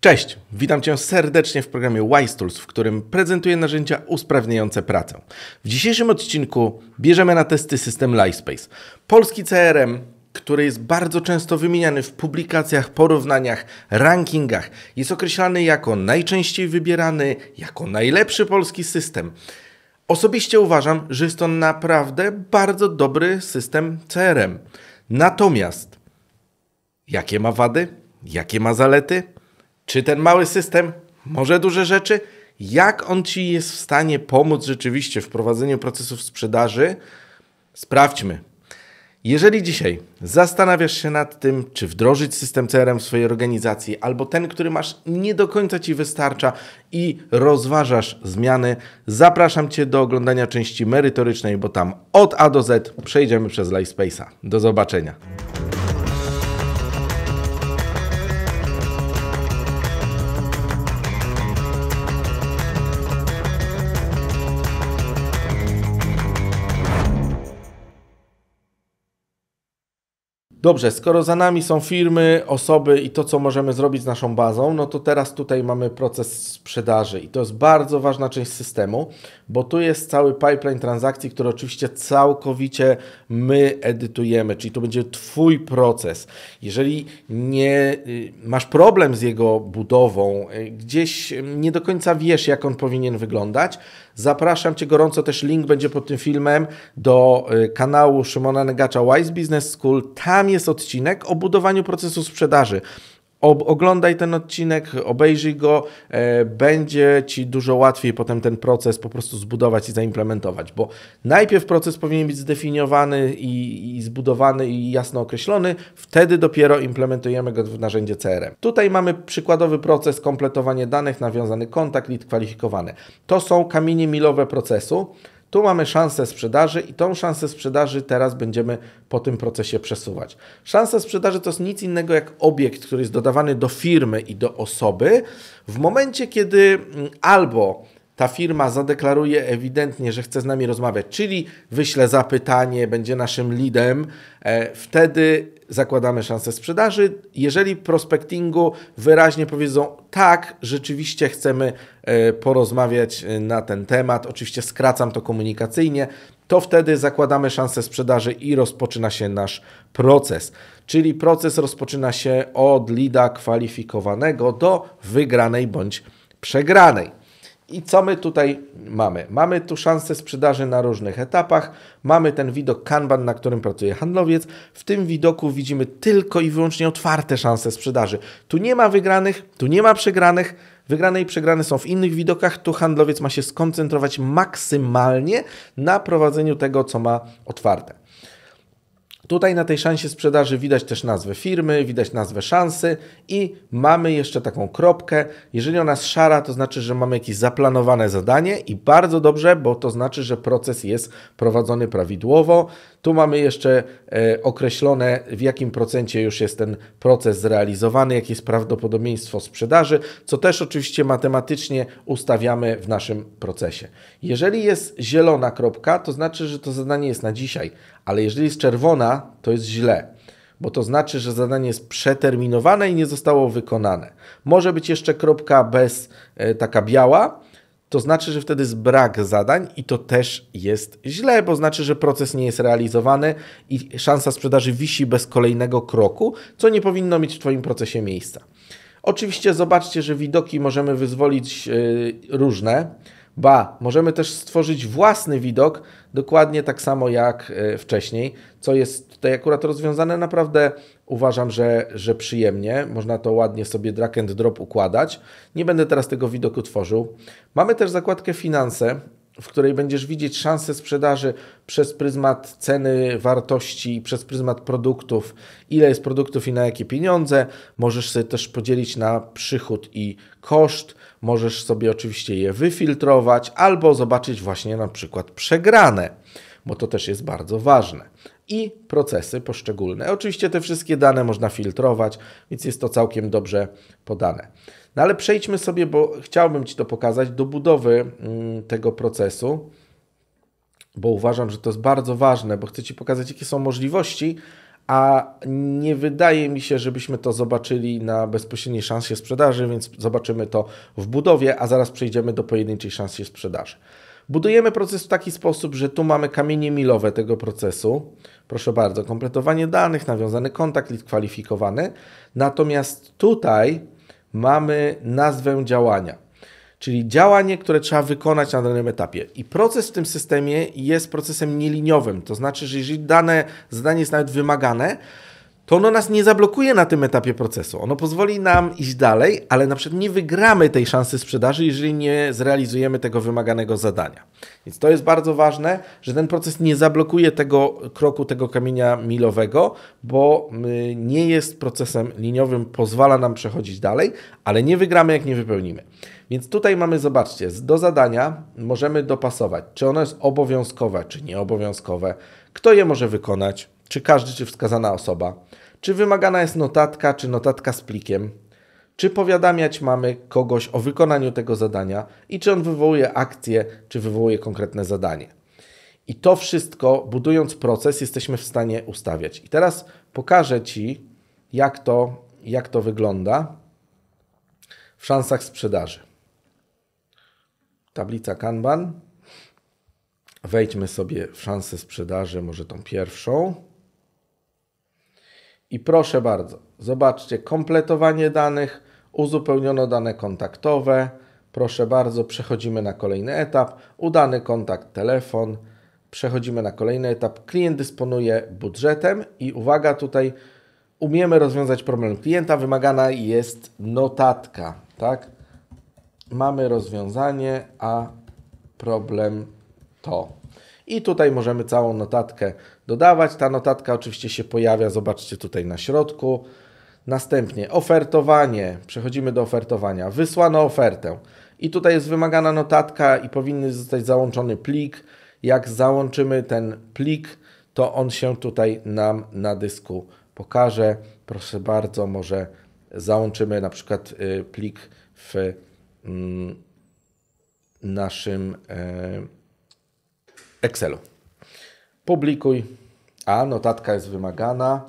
Cześć, witam Cię serdecznie w programie Wise Tools, w którym prezentuję narzędzia usprawniające pracę. W dzisiejszym odcinku bierzemy na testy system LifeSpace. Polski CRM, który jest bardzo często wymieniany w publikacjach, porównaniach, rankingach, jest określany jako najczęściej wybierany, jako najlepszy polski system. Osobiście uważam, że jest to naprawdę bardzo dobry system CRM. Natomiast jakie ma wady? Jakie ma zalety? czy ten mały system może duże rzeczy, jak on ci jest w stanie pomóc rzeczywiście w prowadzeniu procesów sprzedaży. Sprawdźmy. Jeżeli dzisiaj zastanawiasz się nad tym, czy wdrożyć system CRM w swojej organizacji, albo ten, który masz, nie do końca ci wystarcza i rozważasz zmiany, zapraszam cię do oglądania części merytorycznej, bo tam od A do Z przejdziemy przez Lifespace'a. Do zobaczenia. Dobrze, skoro za nami są firmy, osoby i to, co możemy zrobić z naszą bazą, no to teraz tutaj mamy proces sprzedaży i to jest bardzo ważna część systemu, bo tu jest cały pipeline transakcji, który oczywiście całkowicie my edytujemy, czyli to będzie Twój proces. Jeżeli nie y, masz problem z jego budową, y, gdzieś nie do końca wiesz, jak on powinien wyglądać, Zapraszam Cię gorąco, też link będzie pod tym filmem do y, kanału Szymona Negacza Wise Business School. Tam jest odcinek o budowaniu procesu sprzedaży oglądaj ten odcinek, obejrzyj go, e, będzie ci dużo łatwiej potem ten proces po prostu zbudować i zaimplementować, bo najpierw proces powinien być zdefiniowany i, i zbudowany i jasno określony, wtedy dopiero implementujemy go w narzędzie CRM. Tutaj mamy przykładowy proces kompletowanie danych, nawiązany kontakt, lead kwalifikowany. To są kamienie milowe procesu. Tu mamy szansę sprzedaży i tą szansę sprzedaży teraz będziemy po tym procesie przesuwać. Szansa sprzedaży to jest nic innego jak obiekt, który jest dodawany do firmy i do osoby w momencie, kiedy mm, albo ta firma zadeklaruje ewidentnie, że chce z nami rozmawiać, czyli wyśle zapytanie, będzie naszym leadem, e, wtedy zakładamy szansę sprzedaży. Jeżeli prospectingu wyraźnie powiedzą tak, rzeczywiście chcemy e, porozmawiać e, na ten temat, oczywiście skracam to komunikacyjnie, to wtedy zakładamy szansę sprzedaży i rozpoczyna się nasz proces. Czyli proces rozpoczyna się od lida kwalifikowanego do wygranej bądź przegranej. I co my tutaj mamy? Mamy tu szansę sprzedaży na różnych etapach. Mamy ten widok kanban, na którym pracuje handlowiec. W tym widoku widzimy tylko i wyłącznie otwarte szanse sprzedaży. Tu nie ma wygranych, tu nie ma przegranych. Wygrane i przegrane są w innych widokach. Tu handlowiec ma się skoncentrować maksymalnie na prowadzeniu tego, co ma otwarte. Tutaj na tej szansie sprzedaży widać też nazwę firmy, widać nazwę szansy i mamy jeszcze taką kropkę. Jeżeli ona jest szara, to znaczy, że mamy jakieś zaplanowane zadanie i bardzo dobrze, bo to znaczy, że proces jest prowadzony prawidłowo. Tu mamy jeszcze e, określone, w jakim procencie już jest ten proces zrealizowany, jakie jest prawdopodobieństwo sprzedaży, co też oczywiście matematycznie ustawiamy w naszym procesie. Jeżeli jest zielona kropka, to znaczy, że to zadanie jest na dzisiaj, ale jeżeli jest czerwona, to jest źle bo to znaczy, że zadanie jest przeterminowane i nie zostało wykonane. Może być jeszcze kropka bez, e, taka biała, to znaczy, że wtedy jest brak zadań i to też jest źle, bo znaczy, że proces nie jest realizowany i szansa sprzedaży wisi bez kolejnego kroku, co nie powinno mieć w Twoim procesie miejsca. Oczywiście zobaczcie, że widoki możemy wyzwolić yy, różne. Ba, możemy też stworzyć własny widok, dokładnie tak samo jak e, wcześniej, co jest tutaj akurat rozwiązane naprawdę uważam, że, że przyjemnie. Można to ładnie sobie drag and drop układać. Nie będę teraz tego widoku tworzył. Mamy też zakładkę finanse, w której będziesz widzieć szanse sprzedaży przez pryzmat ceny, wartości, przez pryzmat produktów, ile jest produktów i na jakie pieniądze. Możesz sobie też podzielić na przychód i koszt. Możesz sobie oczywiście je wyfiltrować albo zobaczyć właśnie na przykład przegrane bo to też jest bardzo ważne. I procesy poszczególne. Oczywiście te wszystkie dane można filtrować, więc jest to całkiem dobrze podane. No ale przejdźmy sobie, bo chciałbym Ci to pokazać, do budowy mm, tego procesu, bo uważam, że to jest bardzo ważne, bo chcę Ci pokazać, jakie są możliwości, a nie wydaje mi się, żebyśmy to zobaczyli na bezpośredniej szansie sprzedaży, więc zobaczymy to w budowie, a zaraz przejdziemy do pojedynczej szansy sprzedaży. Budujemy proces w taki sposób, że tu mamy kamienie milowe tego procesu. Proszę bardzo, kompletowanie danych, nawiązany kontakt, list kwalifikowany. Natomiast tutaj mamy nazwę działania, czyli działanie, które trzeba wykonać na danym etapie. I proces w tym systemie jest procesem nieliniowym, to znaczy, że jeżeli dane zadanie jest nawet wymagane, to ono nas nie zablokuje na tym etapie procesu. Ono pozwoli nam iść dalej, ale na przykład nie wygramy tej szansy sprzedaży, jeżeli nie zrealizujemy tego wymaganego zadania. Więc to jest bardzo ważne, że ten proces nie zablokuje tego kroku, tego kamienia milowego, bo y, nie jest procesem liniowym, pozwala nam przechodzić dalej, ale nie wygramy, jak nie wypełnimy. Więc tutaj mamy, zobaczcie, do zadania możemy dopasować, czy ono jest obowiązkowe, czy nieobowiązkowe, kto je może wykonać, czy każdy, czy wskazana osoba, czy wymagana jest notatka, czy notatka z plikiem, czy powiadamiać mamy kogoś o wykonaniu tego zadania i czy on wywołuje akcję, czy wywołuje konkretne zadanie. I to wszystko, budując proces, jesteśmy w stanie ustawiać. I teraz pokażę Ci, jak to, jak to wygląda w szansach sprzedaży. Tablica Kanban. Wejdźmy sobie w szansę sprzedaży, może tą pierwszą. I proszę bardzo, zobaczcie, kompletowanie danych, uzupełniono dane kontaktowe. Proszę bardzo, przechodzimy na kolejny etap, udany kontakt, telefon. Przechodzimy na kolejny etap. Klient dysponuje budżetem i uwaga, tutaj umiemy rozwiązać problem klienta. Wymagana jest notatka, tak? Mamy rozwiązanie, a problem to. I tutaj możemy całą notatkę dodawać. Ta notatka oczywiście się pojawia, zobaczcie tutaj na środku. Następnie ofertowanie. Przechodzimy do ofertowania. Wysłano ofertę. I tutaj jest wymagana notatka i powinny zostać załączony plik. Jak załączymy ten plik, to on się tutaj nam na dysku pokaże. Proszę bardzo, może załączymy na przykład y, plik w mm, naszym e, Excelu. Publikuj, a notatka jest wymagana,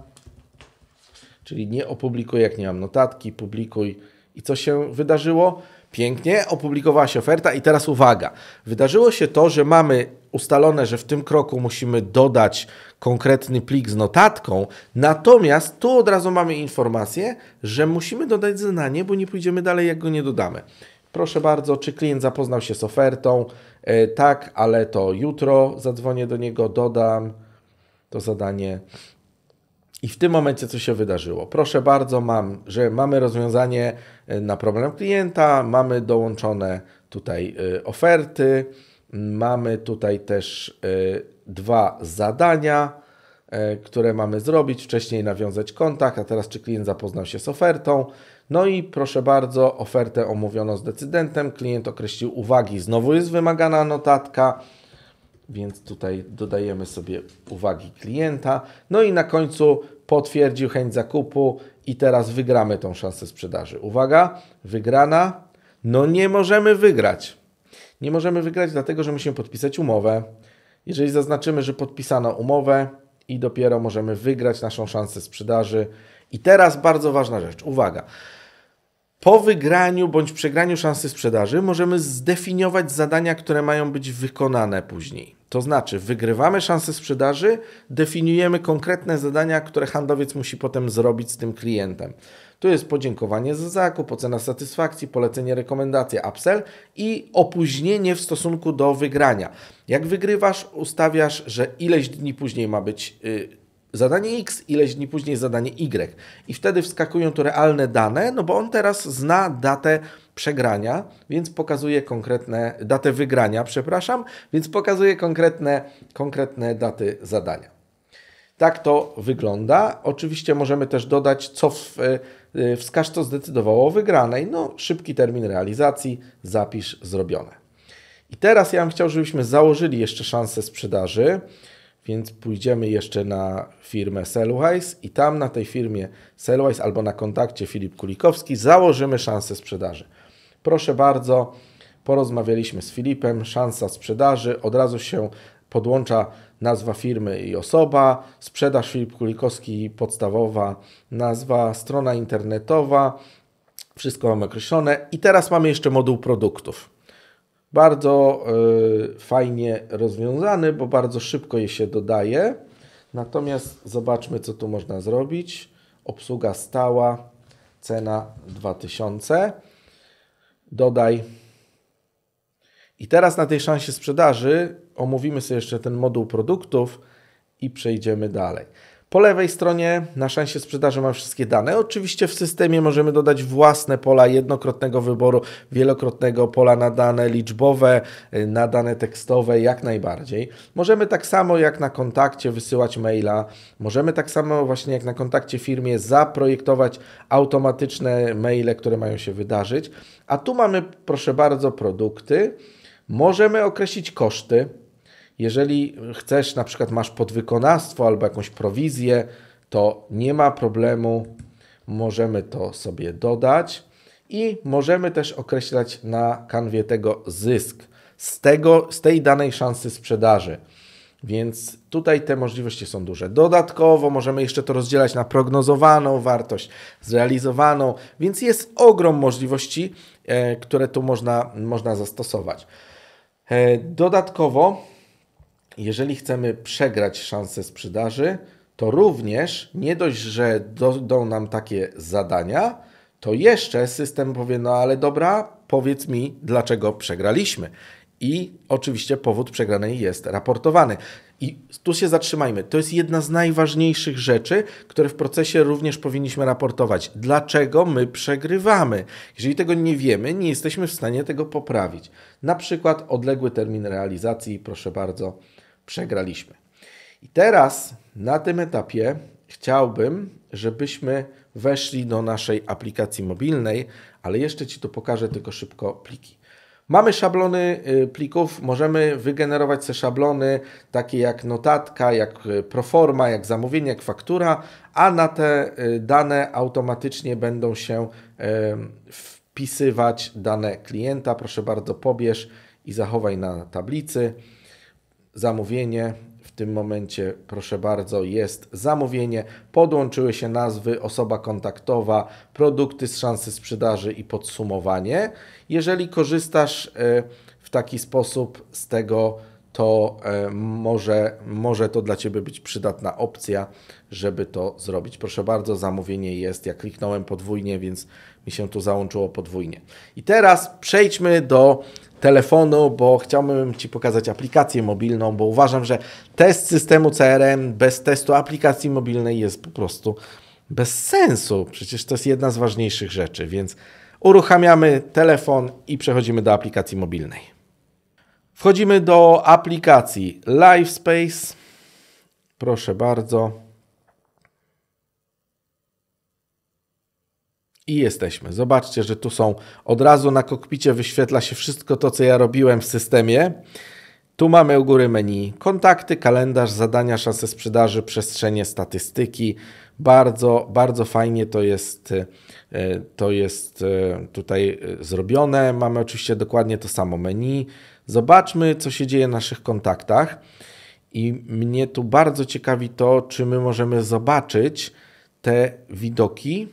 czyli nie opublikuj, jak nie mam notatki, publikuj. I co się wydarzyło? Pięknie, opublikowała się oferta i teraz uwaga. Wydarzyło się to, że mamy ustalone, że w tym kroku musimy dodać konkretny plik z notatką, natomiast tu od razu mamy informację, że musimy dodać znanie, bo nie pójdziemy dalej, jak go nie dodamy. Proszę bardzo, czy klient zapoznał się z ofertą, E, tak, ale to jutro zadzwonię do niego, dodam to zadanie. I w tym momencie co się wydarzyło? Proszę bardzo, mam, że mamy rozwiązanie e, na problem klienta, mamy dołączone tutaj e, oferty, mamy tutaj też dwa zadania, które mamy zrobić. Wcześniej nawiązać kontakt, a teraz czy klient zapoznał się z ofertą. No i proszę bardzo, ofertę omówiono z decydentem, klient określił uwagi. Znowu jest wymagana notatka, więc tutaj dodajemy sobie uwagi klienta. No i na końcu potwierdził chęć zakupu i teraz wygramy tą szansę sprzedaży. Uwaga, wygrana. No nie możemy wygrać. Nie możemy wygrać, dlatego że musimy podpisać umowę. Jeżeli zaznaczymy, że podpisano umowę i dopiero możemy wygrać naszą szansę sprzedaży. I teraz bardzo ważna rzecz. Uwaga. Po wygraniu bądź przegraniu szansy sprzedaży możemy zdefiniować zadania, które mają być wykonane później. To znaczy, wygrywamy szansę sprzedaży, definiujemy konkretne zadania, które handlowiec musi potem zrobić z tym klientem. Tu jest podziękowanie za zakup, ocena satysfakcji, polecenie, rekomendacje, upsell i opóźnienie w stosunku do wygrania. Jak wygrywasz, ustawiasz, że ileś dni później ma być. Yy, zadanie X, ileś dni później zadanie Y. I wtedy wskakują tu realne dane, no bo on teraz zna datę przegrania, więc pokazuje konkretne datę wygrania, przepraszam, więc pokazuje konkretne, konkretne daty zadania. Tak to wygląda. Oczywiście możemy też dodać, co w, e, e, wskaż, zdecydowało o wygranej. No, szybki termin realizacji, zapisz zrobione. I teraz ja bym chciał, żebyśmy założyli jeszcze szansę sprzedaży. Więc pójdziemy jeszcze na firmę Sellwise i tam na tej firmie Sellwise albo na kontakcie Filip Kulikowski założymy szansę sprzedaży. Proszę bardzo, porozmawialiśmy z Filipem, szansa sprzedaży, od razu się podłącza nazwa firmy i osoba, sprzedaż Filip Kulikowski podstawowa, nazwa, strona internetowa, wszystko mamy określone i teraz mamy jeszcze moduł produktów. Bardzo y, fajnie rozwiązany, bo bardzo szybko je się dodaje. Natomiast zobaczmy, co tu można zrobić. Obsługa stała, cena 2000. Dodaj. I teraz na tej szansie sprzedaży omówimy sobie jeszcze ten moduł produktów i przejdziemy dalej. Po lewej stronie na szansie sprzedaży mam wszystkie dane. Oczywiście w systemie możemy dodać własne pola jednokrotnego wyboru, wielokrotnego pola na dane liczbowe, y, na dane tekstowe, jak najbardziej. Możemy tak samo jak na kontakcie wysyłać maila, możemy tak samo właśnie jak na kontakcie firmie zaprojektować automatyczne maile, które mają się wydarzyć. A tu mamy, proszę bardzo, produkty. Możemy określić koszty jeżeli chcesz, na przykład masz podwykonawstwo albo jakąś prowizję, to nie ma problemu, możemy to sobie dodać i możemy też określać na kanwie tego zysk z, tego, z tej danej szansy sprzedaży. Więc tutaj te możliwości są duże. Dodatkowo możemy jeszcze to rozdzielać na prognozowaną wartość, zrealizowaną, więc jest ogrom możliwości, e, które tu można, można zastosować. E, dodatkowo jeżeli chcemy przegrać szansę sprzedaży, to również nie dość, że dodadzą nam takie zadania, to jeszcze system powie: No ale dobra, powiedz mi, dlaczego przegraliśmy. I oczywiście powód przegranej jest raportowany. I tu się zatrzymajmy. To jest jedna z najważniejszych rzeczy, które w procesie również powinniśmy raportować. Dlaczego my przegrywamy? Jeżeli tego nie wiemy, nie jesteśmy w stanie tego poprawić. Na przykład odległy termin realizacji, proszę bardzo, przegraliśmy. I teraz na tym etapie chciałbym, żebyśmy weszli do naszej aplikacji mobilnej, ale jeszcze Ci to pokażę tylko szybko pliki. Mamy szablony y, plików, możemy wygenerować te szablony takie jak notatka, jak y, proforma, jak zamówienie, jak faktura, a na te y, dane automatycznie będą się wpisywać dane klienta. Proszę bardzo, pobierz i zachowaj na tablicy zamówienie. W tym momencie, proszę bardzo, jest zamówienie. Podłączyły się nazwy, osoba kontaktowa, produkty z szansy sprzedaży i podsumowanie. Jeżeli korzystasz e, w taki sposób z tego, to e, może, może to dla Ciebie być przydatna opcja, żeby to zrobić. Proszę bardzo, zamówienie jest. Ja kliknąłem podwójnie, więc mi się tu załączyło podwójnie. I teraz przejdźmy do telefonu, bo chciałbym Ci pokazać aplikację mobilną, bo uważam, że test systemu CRM bez testu aplikacji mobilnej jest po prostu bez sensu. Przecież to jest jedna z ważniejszych rzeczy, więc uruchamiamy telefon i przechodzimy do aplikacji mobilnej. Wchodzimy do aplikacji Livespace. Proszę bardzo. i jesteśmy. Zobaczcie, że tu są od razu na kokpicie wyświetla się wszystko to, co ja robiłem w systemie. Tu mamy u góry menu kontakty, kalendarz, zadania, szanse sprzedaży, przestrzenie, statystyki. Bardzo, bardzo fajnie to jest, e, to jest e, tutaj e, zrobione. Mamy oczywiście dokładnie to samo menu. Zobaczmy, co się dzieje w naszych kontaktach. I mnie tu bardzo ciekawi to, czy my możemy zobaczyć te widoki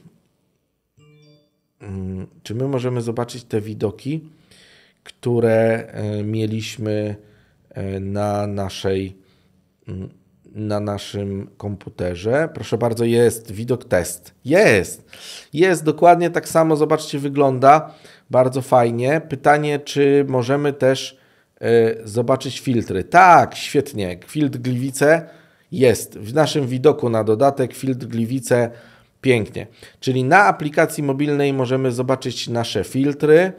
Mm, czy my możemy zobaczyć te widoki, które e, mieliśmy e, na naszej mm, na naszym komputerze. Proszę bardzo, jest widok test. Jest. Jest dokładnie tak samo, zobaczcie, wygląda bardzo fajnie. Pytanie, czy możemy też e, zobaczyć filtry. Tak, świetnie. Filtr Gliwice jest w naszym widoku na dodatek. Filtr Gliwice Pięknie. Czyli na aplikacji mobilnej możemy zobaczyć nasze filtry,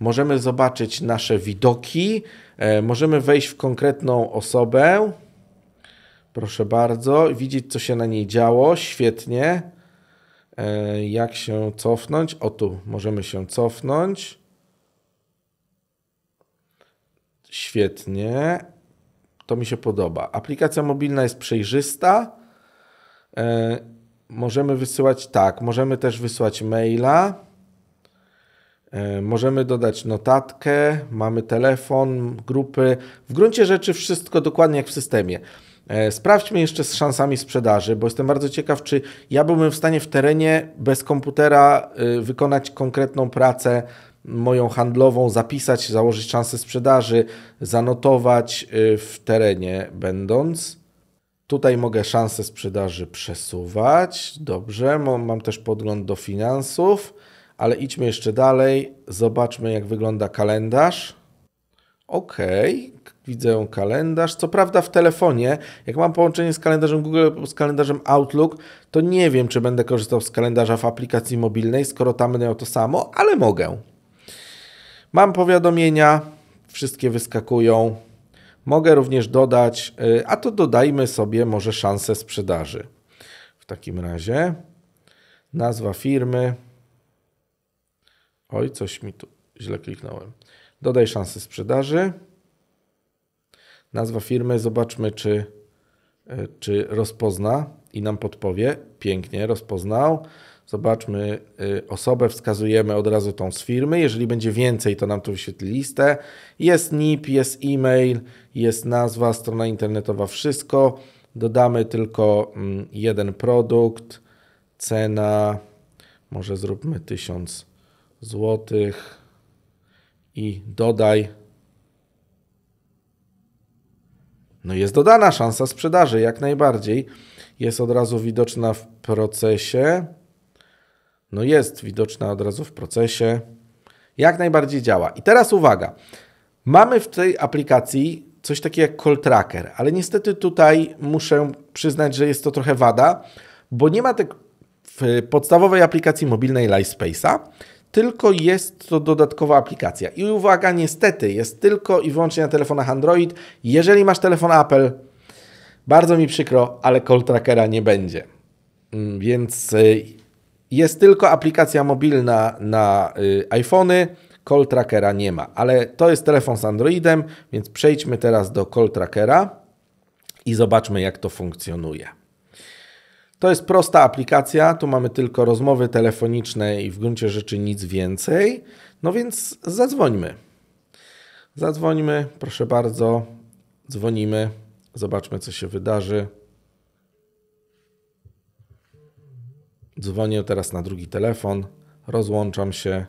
możemy zobaczyć nasze widoki, e, możemy wejść w konkretną osobę. Proszę bardzo, widzieć co się na niej działo. Świetnie. E, jak się cofnąć? O tu możemy się cofnąć. Świetnie. To mi się podoba. Aplikacja mobilna jest przejrzysta. E, Możemy wysyłać tak, możemy też wysłać maila. E, możemy dodać notatkę, mamy telefon, grupy. W gruncie rzeczy wszystko dokładnie jak w systemie. E, sprawdźmy jeszcze z szansami sprzedaży, bo jestem bardzo ciekaw, czy ja byłbym w stanie w terenie bez komputera e, wykonać konkretną pracę moją handlową, zapisać, założyć szansę sprzedaży, zanotować w terenie będąc. Tutaj mogę szanse sprzedaży przesuwać. Dobrze, mam też podgląd do finansów, ale idźmy jeszcze dalej. Zobaczmy, jak wygląda kalendarz. OK, widzę kalendarz. Co prawda w telefonie, jak mam połączenie z kalendarzem Google, z kalendarzem Outlook, to nie wiem, czy będę korzystał z kalendarza w aplikacji mobilnej, skoro tam będę miał to samo, ale mogę. Mam powiadomienia, wszystkie wyskakują. Mogę również dodać, y, a to dodajmy sobie może szansę sprzedaży. W takim razie nazwa firmy. Oj, coś mi tu źle kliknąłem. Dodaj szansę sprzedaży. Nazwa firmy, zobaczmy, czy, y, czy rozpozna i nam podpowie. Pięknie, rozpoznał. Zobaczmy y, osobę, wskazujemy od razu tą z firmy. Jeżeli będzie więcej, to nam tu wyświetli listę. Jest NIP, jest e-mail, jest nazwa, strona internetowa, wszystko. Dodamy tylko mm, jeden produkt, cena, może zróbmy 1000 złotych i dodaj. No jest dodana szansa sprzedaży, jak najbardziej. Jest od razu widoczna w procesie no jest widoczna od razu w procesie. Jak najbardziej działa. I teraz uwaga. Mamy w tej aplikacji coś takiego jak call tracker, ale niestety tutaj muszę przyznać, że jest to trochę wada, bo nie ma tego tak w podstawowej aplikacji mobilnej LifeSpace'a, tylko jest to dodatkowa aplikacja. I uwaga, niestety jest tylko i wyłącznie na telefonach Android. Jeżeli masz telefon Apple, bardzo mi przykro, ale call trackera nie będzie. Mm, więc y, jest tylko aplikacja mobilna na iPhoney. iPhony. Call trackera nie ma, ale to jest telefon z Androidem, więc przejdźmy teraz do call trackera i zobaczmy, jak to funkcjonuje. To jest prosta aplikacja, tu mamy tylko rozmowy telefoniczne i w gruncie rzeczy nic więcej. No więc zadzwońmy. Zadzwońmy, proszę bardzo, dzwonimy, zobaczmy co się wydarzy. Dzwonię teraz na drugi telefon, rozłączam się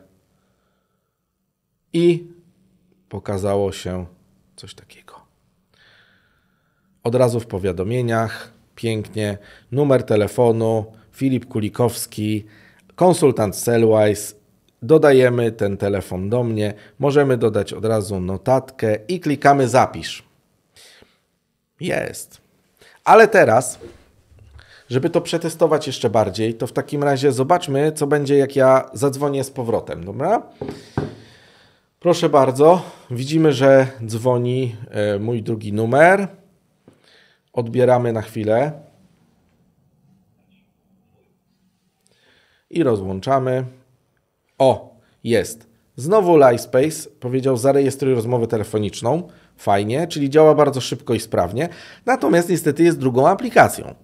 i pokazało się coś takiego. Od razu w powiadomieniach, pięknie, numer telefonu, Filip Kulikowski, konsultant Cellwise. Dodajemy ten telefon do mnie, możemy dodać od razu notatkę i klikamy zapisz. Jest. Ale teraz żeby to przetestować jeszcze bardziej, to w takim razie zobaczmy, co będzie, jak ja zadzwonię z powrotem, dobra? Proszę bardzo, widzimy, że dzwoni e, mój drugi numer. Odbieramy na chwilę. I rozłączamy. O, jest. Znowu LiveSpace powiedział zarejestruj rozmowę telefoniczną. Fajnie, czyli działa bardzo szybko i sprawnie. Natomiast niestety jest drugą aplikacją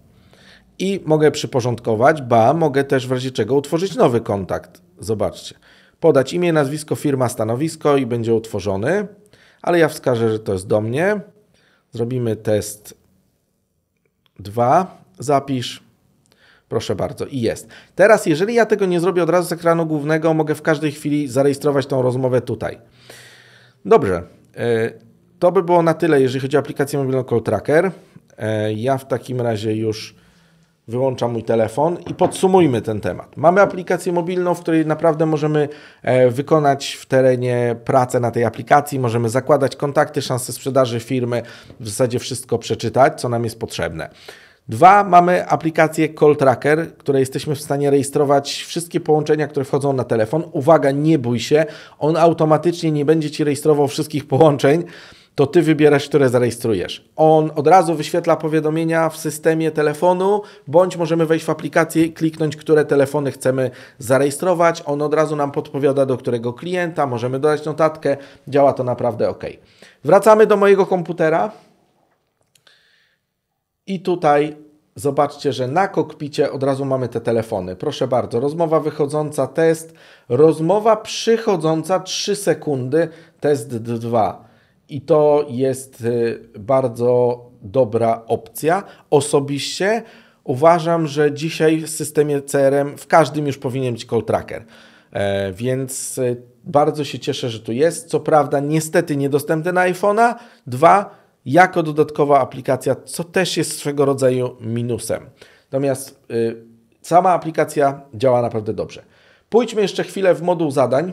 i mogę przyporządkować, ba, mogę też w razie czego utworzyć nowy kontakt. Zobaczcie. Podać imię, nazwisko, firma, stanowisko i będzie utworzony, ale ja wskażę, że to jest do mnie. Zrobimy test 2. Zapisz. Proszę bardzo, i jest. Teraz, jeżeli ja tego nie zrobię od razu z ekranu głównego, mogę w każdej chwili zarejestrować tą rozmowę tutaj. Dobrze. E, to by było na tyle, jeżeli chodzi o aplikację mobilną Call Tracker. E, ja w takim razie już wyłączam mój telefon i podsumujmy ten temat. Mamy aplikację mobilną, w której naprawdę możemy e, wykonać w terenie pracę na tej aplikacji, możemy zakładać kontakty, szanse sprzedaży firmy, w zasadzie wszystko przeczytać, co nam jest potrzebne. Dwa, mamy aplikację Call Tracker, w której jesteśmy w stanie rejestrować wszystkie połączenia, które wchodzą na telefon. Uwaga, nie bój się, on automatycznie nie będzie Ci rejestrował wszystkich połączeń, to ty wybierasz, które zarejestrujesz. On od razu wyświetla powiadomienia w systemie telefonu, bądź możemy wejść w aplikację i kliknąć, które telefony chcemy zarejestrować. On od razu nam podpowiada, do którego klienta, możemy dodać notatkę. Działa to naprawdę ok. Wracamy do mojego komputera. I tutaj zobaczcie, że na kokpicie od razu mamy te telefony. Proszę bardzo, rozmowa wychodząca, test, rozmowa przychodząca 3 sekundy, test 2 i to jest y, bardzo dobra opcja. Osobiście uważam, że dzisiaj w systemie CRM w każdym już powinien być call tracker. E, więc y, bardzo się cieszę, że tu jest. Co prawda, niestety niedostępny na iPhone'a. Dwa, jako dodatkowa aplikacja, co też jest swego rodzaju minusem. Natomiast y, sama aplikacja działa naprawdę dobrze. Pójdźmy jeszcze chwilę w moduł zadań.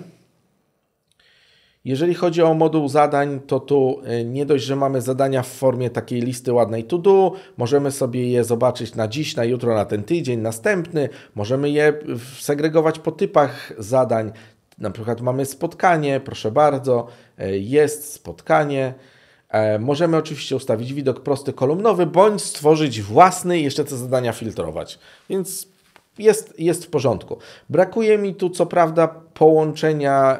Jeżeli chodzi o moduł zadań, to tu e, nie dość, że mamy zadania w formie takiej listy ładnej to do, możemy sobie je zobaczyć na dziś, na jutro, na ten tydzień, następny, możemy je e, segregować po typach zadań. Na przykład mamy spotkanie, proszę bardzo, e, jest spotkanie. Możemy oczywiście ustawić widok prosty kolumnowy, bądź stworzyć własny i jeszcze te zadania filtrować. Więc jest, jest w porządku. Brakuje mi tu, co prawda, połączenia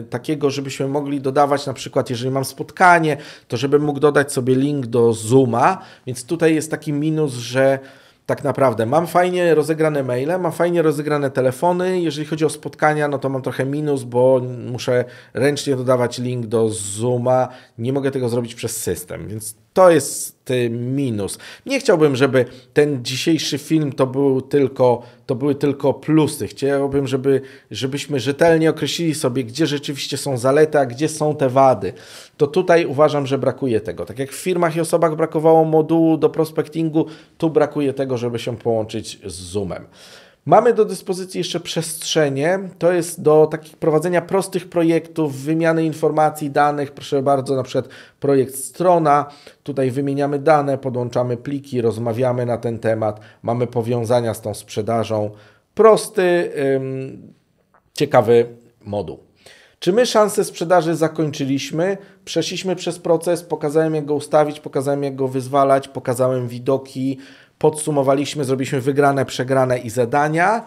y, takiego, żebyśmy mogli dodawać, na przykład, jeżeli mam spotkanie, to żebym mógł dodać sobie link do Zooma, więc tutaj jest taki minus, że tak naprawdę. Mam fajnie rozegrane maile, mam fajnie rozegrane telefony. Jeżeli chodzi o spotkania, no to mam trochę minus, bo muszę ręcznie dodawać link do Zooma. Nie mogę tego zrobić przez system, więc to jest minus. Nie chciałbym, żeby ten dzisiejszy film to, był tylko, to były tylko plusy. Chciałbym, żeby, żebyśmy rzetelnie określili sobie, gdzie rzeczywiście są zalety, a gdzie są te wady. To tutaj uważam, że brakuje tego. Tak jak w firmach i osobach brakowało modułu do prospectingu, tu brakuje tego, żeby się połączyć z Zoomem. Mamy do dyspozycji jeszcze przestrzenie, to jest do takich prowadzenia prostych projektów, wymiany informacji, danych. Proszę bardzo, na przykład projekt strona, tutaj wymieniamy dane, podłączamy pliki, rozmawiamy na ten temat, mamy powiązania z tą sprzedażą. Prosty, ym, ciekawy moduł. Czy my szanse sprzedaży zakończyliśmy? Przeszliśmy przez proces, pokazałem jak go ustawić, pokazałem jak go wyzwalać, pokazałem widoki, podsumowaliśmy, zrobiliśmy wygrane, przegrane i zadania.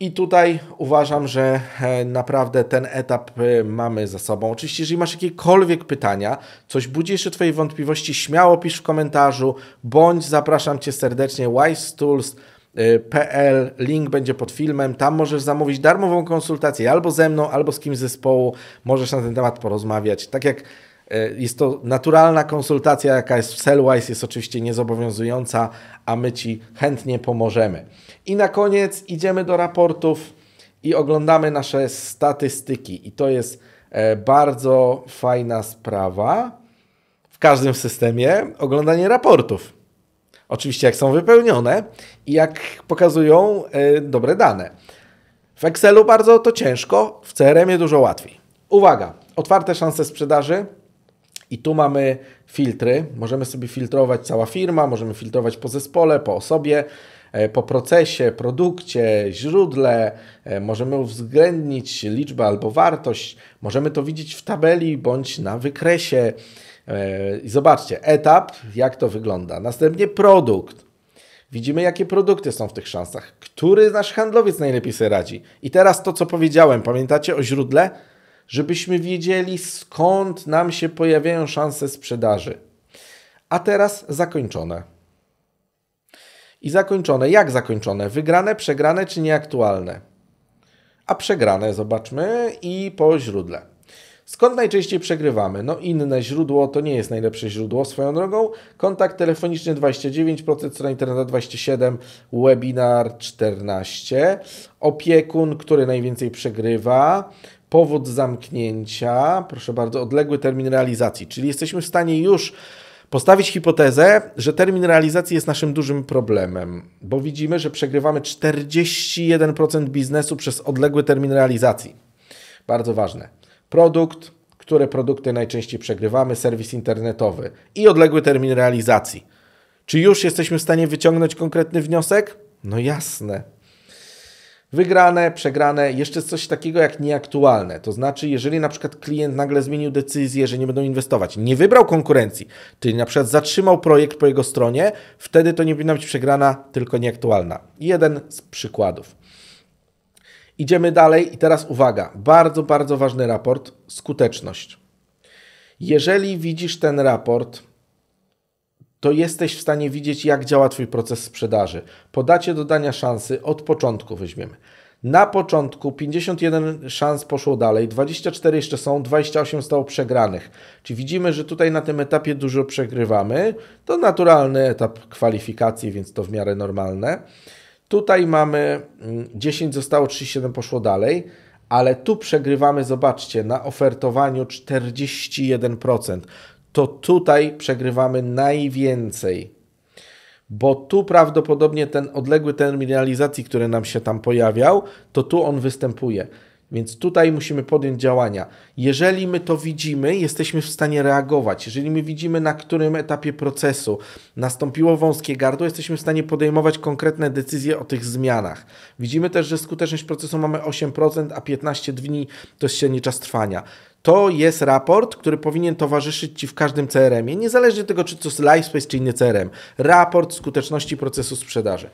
I tutaj uważam, że e, naprawdę ten etap e, mamy za sobą. Oczywiście, jeżeli masz jakiekolwiek pytania, coś budzi jeszcze Twoje wątpliwości, śmiało pisz w komentarzu, bądź zapraszam Cię serdecznie wisetools.pl, link będzie pod filmem, tam możesz zamówić darmową konsultację albo ze mną, albo z kimś z zespołu, możesz na ten temat porozmawiać. Tak jak E, jest to naturalna konsultacja, jaka jest w Sellwise, jest oczywiście niezobowiązująca, a my Ci chętnie pomożemy. I na koniec idziemy do raportów i oglądamy nasze statystyki. I to jest e, bardzo fajna sprawa w każdym systemie oglądanie raportów. Oczywiście jak są wypełnione i jak pokazują e, dobre dane. W Excelu bardzo to ciężko, w CRM-ie dużo łatwiej. Uwaga, otwarte szanse sprzedaży, i tu mamy filtry. Możemy sobie filtrować cała firma, możemy filtrować po zespole, po osobie, e, po procesie, produkcie, źródle. E, możemy uwzględnić liczbę albo wartość. Możemy to widzieć w tabeli bądź na wykresie. E, I zobaczcie, etap, jak to wygląda. Następnie produkt. Widzimy, jakie produkty są w tych szansach. Który nasz handlowiec najlepiej sobie radzi. I teraz to, co powiedziałem, pamiętacie o źródle? żebyśmy wiedzieli skąd nam się pojawiają szanse sprzedaży. A teraz zakończone. I zakończone. Jak zakończone? Wygrane, przegrane czy nieaktualne? A przegrane zobaczmy i po źródle. Skąd najczęściej przegrywamy? No inne źródło to nie jest najlepsze źródło swoją drogą. Kontakt telefoniczny 29%, strona internetowa 27%, webinar 14%, opiekun, który najwięcej przegrywa, powód zamknięcia, proszę bardzo, odległy termin realizacji. Czyli jesteśmy w stanie już postawić hipotezę, że termin realizacji jest naszym dużym problemem, bo widzimy, że przegrywamy 41% biznesu przez odległy termin realizacji. Bardzo ważne. Produkt, które produkty najczęściej przegrywamy, serwis internetowy i odległy termin realizacji. Czy już jesteśmy w stanie wyciągnąć konkretny wniosek? No jasne, Wygrane, przegrane, jeszcze coś takiego jak nieaktualne. To znaczy, jeżeli na przykład klient nagle zmienił decyzję, że nie będą inwestować, nie wybrał konkurencji, czyli na przykład zatrzymał projekt po jego stronie, wtedy to nie powinna być przegrana, tylko nieaktualna. Jeden z przykładów. Idziemy dalej i teraz uwaga, bardzo, bardzo ważny raport skuteczność. Jeżeli widzisz ten raport, to jesteś w stanie widzieć, jak działa Twój proces sprzedaży. Podacie dodania szansy od początku weźmiemy. Na początku 51 szans poszło dalej, 24 jeszcze są, 28 zostało przegranych. Czyli widzimy, że tutaj na tym etapie dużo przegrywamy. To naturalny etap kwalifikacji, więc to w miarę normalne. Tutaj mamy 10 mm, zostało, 37 poszło dalej, ale tu przegrywamy, zobaczcie, na ofertowaniu 41% to tutaj przegrywamy najwięcej. Bo tu prawdopodobnie ten odległy termin realizacji, który nam się tam pojawiał, to tu on występuje. Więc tutaj musimy podjąć działania. Jeżeli my to widzimy, jesteśmy w stanie reagować. Jeżeli my widzimy, na którym etapie procesu nastąpiło wąskie gardło, jesteśmy w stanie podejmować konkretne decyzje o tych zmianach. Widzimy też, że skuteczność procesu mamy 8%, a 15 dni to jest średni czas trwania. To jest raport, który powinien towarzyszyć Ci w każdym CRM-ie, niezależnie od tego, czy to jest space czy inny CRM. Raport skuteczności procesu sprzedaży.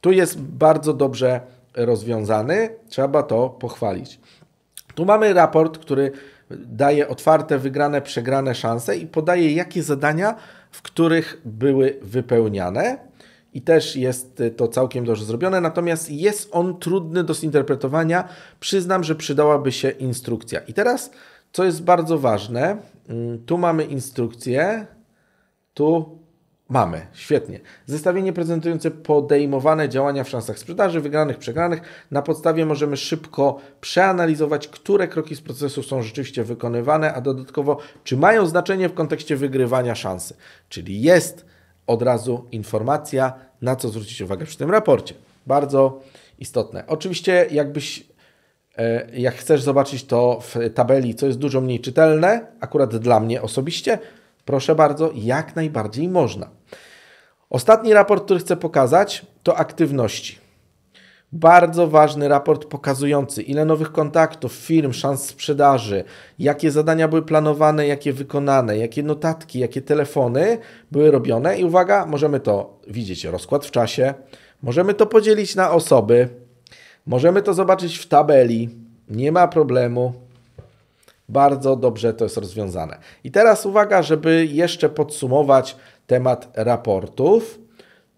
Tu jest bardzo dobrze rozwiązany, trzeba to pochwalić. Tu mamy raport, który daje otwarte, wygrane, przegrane szanse i podaje, jakie zadania, w których były wypełniane. I też jest to całkiem dobrze zrobione, natomiast jest on trudny do zinterpretowania. Przyznam, że przydałaby się instrukcja. I teraz, co jest bardzo ważne, mm, tu mamy instrukcję, tu Mamy, świetnie. Zestawienie prezentujące podejmowane działania w szansach sprzedaży, wygranych, przegranych. Na podstawie możemy szybko przeanalizować, które kroki z procesu są rzeczywiście wykonywane, a dodatkowo, czy mają znaczenie w kontekście wygrywania szansy. Czyli jest od razu informacja, na co zwrócić uwagę przy tym raporcie. Bardzo istotne. Oczywiście, jakbyś e, jak chcesz zobaczyć to w tabeli, co jest dużo mniej czytelne, akurat dla mnie osobiście, proszę bardzo, jak najbardziej można. Ostatni raport, który chcę pokazać, to aktywności. Bardzo ważny raport pokazujący, ile nowych kontaktów, firm, szans sprzedaży, jakie zadania były planowane, jakie wykonane, jakie notatki, jakie telefony były robione. I uwaga, możemy to widzieć rozkład w czasie, możemy to podzielić na osoby, możemy to zobaczyć w tabeli. Nie ma problemu. Bardzo dobrze to jest rozwiązane. I teraz uwaga, żeby jeszcze podsumować temat raportów,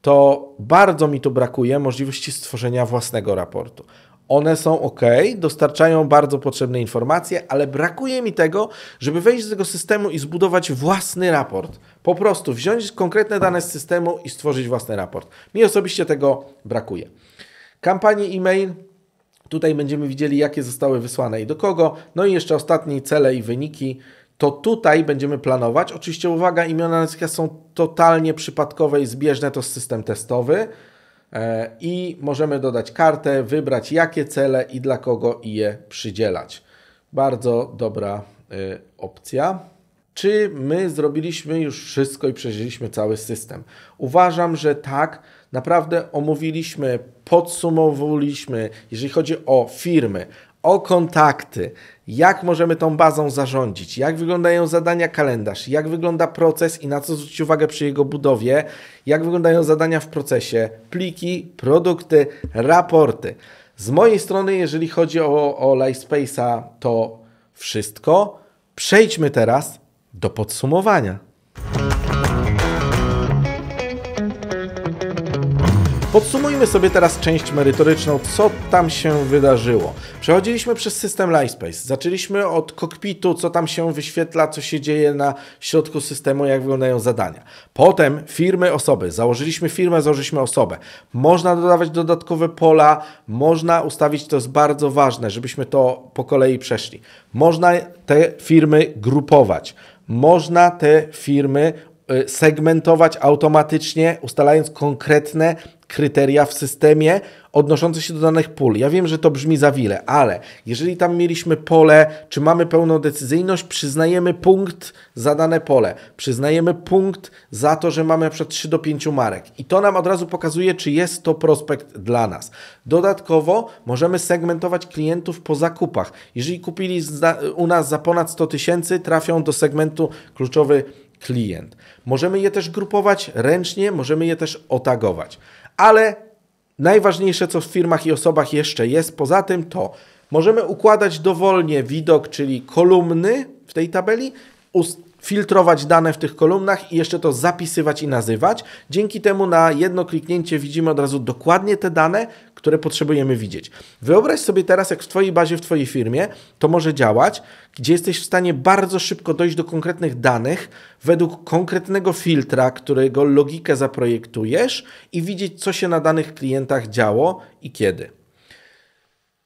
to bardzo mi tu brakuje możliwości stworzenia własnego raportu. One są ok, dostarczają bardzo potrzebne informacje, ale brakuje mi tego, żeby wejść do tego systemu i zbudować własny raport. Po prostu wziąć konkretne dane z systemu i stworzyć własny raport. Mi osobiście tego brakuje. Kampanie e-mail. Tutaj będziemy widzieli, jakie zostały wysłane i do kogo. No i jeszcze ostatni cele i wyniki, to tutaj będziemy planować. Oczywiście uwaga, imiona nazwiska są totalnie przypadkowe i zbieżne, to z system testowy e, i możemy dodać kartę, wybrać jakie cele i dla kogo i je przydzielać. Bardzo dobra y, opcja. Czy my zrobiliśmy już wszystko i przeżyliśmy cały system? Uważam, że tak. Naprawdę omówiliśmy, podsumowaliśmy, jeżeli chodzi o firmy, o kontakty, jak możemy tą bazą zarządzić, jak wyglądają zadania kalendarz, jak wygląda proces i na co zwrócić uwagę przy jego budowie, jak wyglądają zadania w procesie, pliki, produkty, raporty. Z mojej strony, jeżeli chodzi o, o Lifespace'a, to wszystko. Przejdźmy teraz do podsumowania. Podsumujmy sobie teraz część merytoryczną, co tam się wydarzyło. Przechodziliśmy przez system Lightspace. Zaczęliśmy od kokpitu, co tam się wyświetla, co się dzieje na środku systemu, jak wyglądają zadania. Potem firmy, osoby. Założyliśmy firmę, założyliśmy osobę. Można dodawać dodatkowe pola, można ustawić, to jest bardzo ważne, żebyśmy to po kolei przeszli. Można te firmy grupować można te firmy Y, segmentować automatycznie, ustalając konkretne kryteria w systemie odnoszące się do danych pól. Ja wiem, że to brzmi za wiele, ale jeżeli tam mieliśmy pole, czy mamy pełną decyzyjność, przyznajemy punkt za dane pole, przyznajemy punkt za to, że mamy np. 3 do 5 marek i to nam od razu pokazuje, czy jest to prospekt dla nas. Dodatkowo możemy segmentować klientów po zakupach. Jeżeli kupili u nas za ponad 100 tysięcy, trafią do segmentu kluczowy klient. Możemy je też grupować ręcznie, możemy je też otagować. Ale najważniejsze, co w firmach i osobach jeszcze jest, poza tym to możemy układać dowolnie widok, czyli kolumny w tej tabeli, filtrować dane w tych kolumnach i jeszcze to zapisywać i nazywać. Dzięki temu na jedno kliknięcie widzimy od razu dokładnie te dane, które potrzebujemy widzieć. Wyobraź sobie teraz, jak w Twojej bazie, w Twojej firmie to może działać, gdzie jesteś w stanie bardzo szybko dojść do konkretnych danych według konkretnego filtra, którego logikę zaprojektujesz i widzieć, co się na danych klientach działo i kiedy.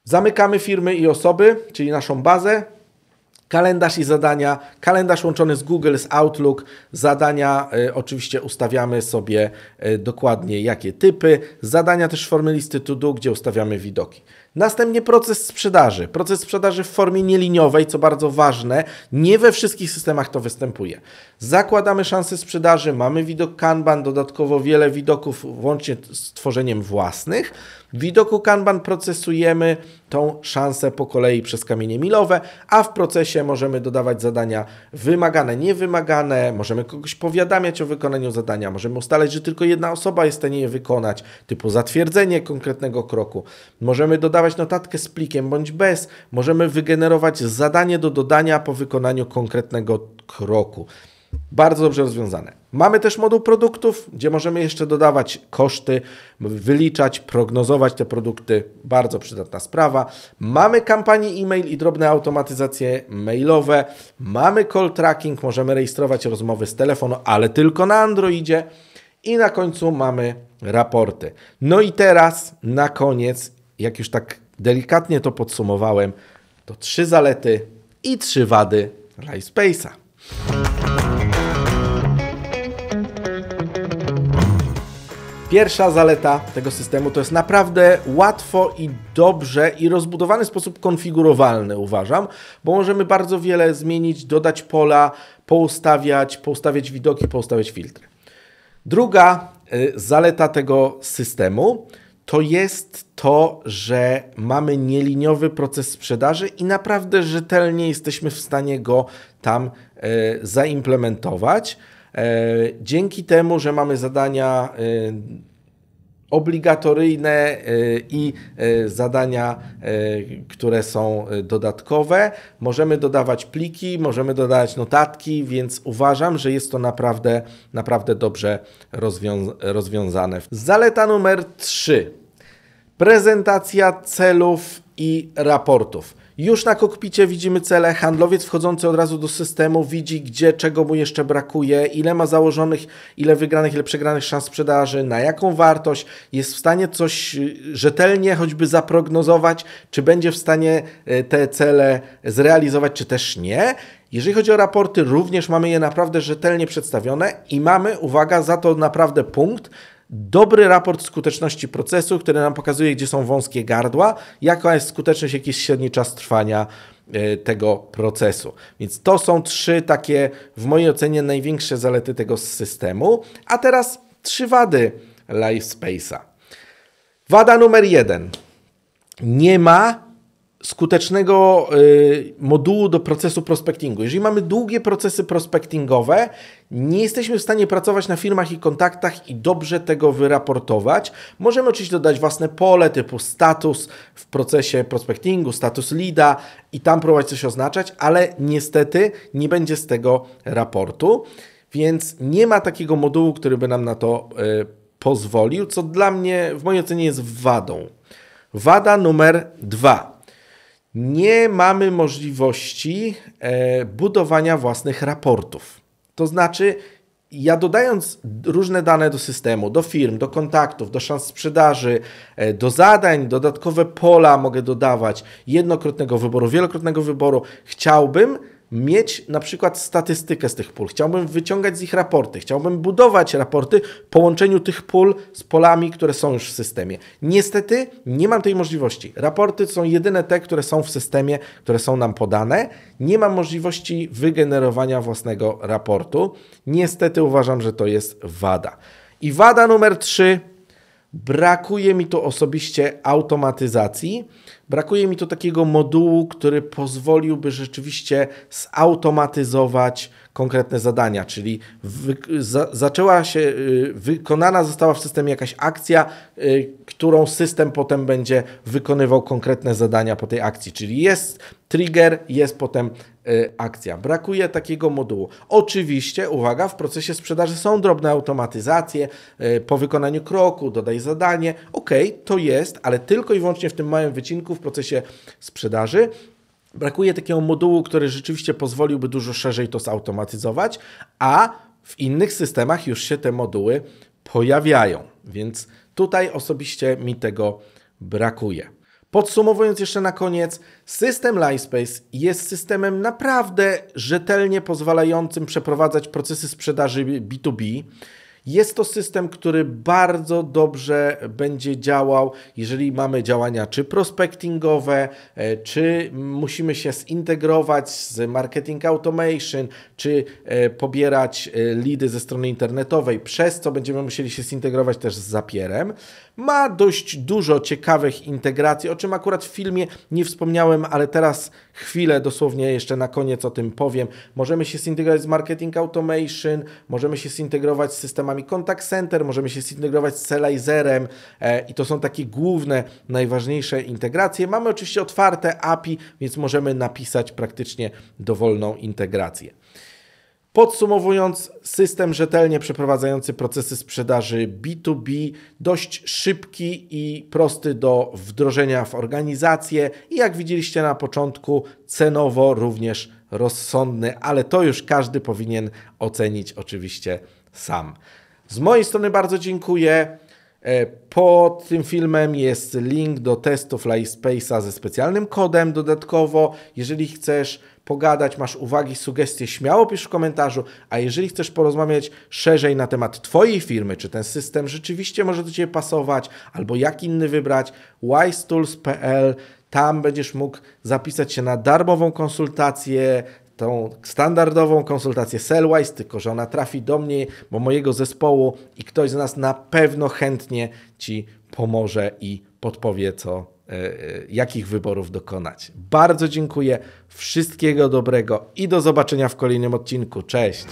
Zamykamy firmy i osoby, czyli naszą bazę. Kalendarz i zadania. Kalendarz łączony z Google, z Outlook. Zadania y, oczywiście ustawiamy sobie y, dokładnie jakie typy. Zadania też w formie listy to do, gdzie ustawiamy widoki. Następnie proces sprzedaży. Proces sprzedaży w formie nieliniowej, co bardzo ważne, nie we wszystkich systemach to występuje. Zakładamy szanse sprzedaży, mamy widok Kanban, dodatkowo wiele widoków, włącznie z tworzeniem własnych widoku kanban procesujemy tą szansę po kolei przez kamienie milowe, a w procesie możemy dodawać zadania wymagane, niewymagane, możemy kogoś powiadamiać o wykonaniu zadania, możemy ustalać, że tylko jedna osoba jest w stanie je wykonać, typu zatwierdzenie konkretnego kroku. Możemy dodawać notatkę z plikiem bądź bez, możemy wygenerować zadanie do dodania po wykonaniu konkretnego kroku. Bardzo dobrze rozwiązane. Mamy też moduł produktów, gdzie możemy jeszcze dodawać koszty, wyliczać, prognozować te produkty. Bardzo przydatna sprawa. Mamy kampanię e-mail i drobne automatyzacje mailowe. Mamy call tracking, możemy rejestrować rozmowy z telefonu, ale tylko na Androidzie. I na końcu mamy raporty. No i teraz na koniec, jak już tak delikatnie to podsumowałem, to trzy zalety i trzy wady Lightspace'a. Pierwsza zaleta tego systemu to jest naprawdę łatwo i dobrze i rozbudowany sposób konfigurowalny, uważam, bo możemy bardzo wiele zmienić, dodać pola, poustawiać, poustawiać widoki, poustawiać filtry. Druga y, zaleta tego systemu to jest to, że mamy nieliniowy proces sprzedaży i naprawdę rzetelnie jesteśmy w stanie go tam y, zaimplementować. E, dzięki temu, że mamy zadania e, obligatoryjne e, i zadania, które są dodatkowe. Możemy dodawać pliki, możemy dodawać notatki, więc uważam, że jest to naprawdę, naprawdę dobrze rozwią rozwiązane. Zaleta numer 3. Prezentacja celów i raportów. Już na kokpicie widzimy cele, handlowiec wchodzący od razu do systemu widzi gdzie, czego mu jeszcze brakuje, ile ma założonych, ile wygranych, ile przegranych szans sprzedaży, na jaką wartość, jest w stanie coś y, rzetelnie choćby zaprognozować, czy będzie w stanie y, te cele zrealizować, czy też nie. Jeżeli chodzi o raporty, również mamy je naprawdę rzetelnie przedstawione i mamy, uwaga, za to naprawdę punkt, dobry raport skuteczności procesu, który nam pokazuje, gdzie są wąskie gardła, jaka jest skuteczność, jaki jest średni czas trwania e, tego procesu. Więc to są trzy takie, w mojej ocenie, największe zalety tego systemu. A teraz trzy wady Live Wada numer jeden. Nie ma skutecznego y, modułu do procesu prospectingu. Jeżeli mamy długie procesy prospectingowe, nie jesteśmy w stanie pracować na firmach i kontaktach i dobrze tego wyraportować. Możemy oczywiście dodać własne pole typu status w procesie prospectingu, status leada i tam próbować coś oznaczać, ale niestety nie będzie z tego raportu, więc nie ma takiego modułu, który by nam na to y, pozwolił, co dla mnie w mojej ocenie jest wadą. Wada numer dwa nie mamy możliwości e, budowania własnych raportów. To znaczy, ja dodając różne dane do systemu, do firm, do kontaktów, do szans sprzedaży, e, do zadań, dodatkowe pola mogę dodawać, jednokrotnego wyboru, wielokrotnego wyboru, chciałbym mieć na przykład statystykę z tych pól, chciałbym wyciągać z nich raporty, chciałbym budować raporty w połączeniu tych pól z polami, które są już w systemie. Niestety nie mam tej możliwości. Raporty są jedyne te, które są w systemie, które są nam podane. Nie mam możliwości wygenerowania własnego raportu. Niestety uważam, że to jest wada. I wada numer 3 Brakuje mi tu osobiście automatyzacji, brakuje mi tu takiego modułu, który pozwoliłby rzeczywiście zautomatyzować konkretne zadania, czyli wy, za, zaczęła się, y, wykonana została w systemie jakaś akcja, y, którą system potem będzie wykonywał konkretne zadania po tej akcji, czyli jest trigger, jest potem y, akcja. Brakuje takiego modułu. Oczywiście, uwaga, w procesie sprzedaży są drobne automatyzacje, po wykonaniu kroku dodaj zadanie, ok, to jest, ale tylko i wyłącznie w tym małym wycinku w procesie sprzedaży brakuje takiego modułu, który rzeczywiście pozwoliłby dużo szerzej to zautomatyzować, a w innych systemach już się te moduły pojawiają. Więc tutaj osobiście mi tego brakuje. Podsumowując jeszcze na koniec, system Livespace jest systemem naprawdę rzetelnie pozwalającym przeprowadzać procesy sprzedaży B2B jest to system, który bardzo dobrze będzie działał, jeżeli mamy działania czy prospectingowe, e, czy musimy się zintegrować z marketing automation, czy e, pobierać e, lidy ze strony internetowej, przez co będziemy musieli się zintegrować też z zapierem ma dość dużo ciekawych integracji, o czym akurat w filmie nie wspomniałem, ale teraz chwilę dosłownie jeszcze na koniec o tym powiem. Możemy się zintegrować z marketing automation, możemy się zintegrować z systemami contact center, możemy się zintegrować z Selizerem e, i to są takie główne, najważniejsze integracje. Mamy oczywiście otwarte API, więc możemy napisać praktycznie dowolną integrację. Podsumowując, system rzetelnie przeprowadzający procesy sprzedaży B2B, dość szybki i prosty do wdrożenia w organizację i jak widzieliście na początku, cenowo również rozsądny, ale to już każdy powinien ocenić oczywiście sam. Z mojej strony bardzo dziękuję. E, pod tym filmem jest link do testów Lightspace'a ze specjalnym kodem dodatkowo. Jeżeli chcesz pogadać, masz uwagi, sugestie, śmiało pisz w komentarzu, a jeżeli chcesz porozmawiać szerzej na temat Twojej firmy, czy ten system rzeczywiście może do Ciebie pasować, albo jak inny wybrać, wisetools.pl, tam będziesz mógł zapisać się na darmową konsultację, tą standardową konsultację Sellwise, tylko że ona trafi do mnie, bo mojego zespołu i ktoś z nas na pewno chętnie Ci pomoże i podpowie, co E, e, jakich wyborów dokonać. Bardzo dziękuję, wszystkiego dobrego i do zobaczenia w kolejnym odcinku. Cześć!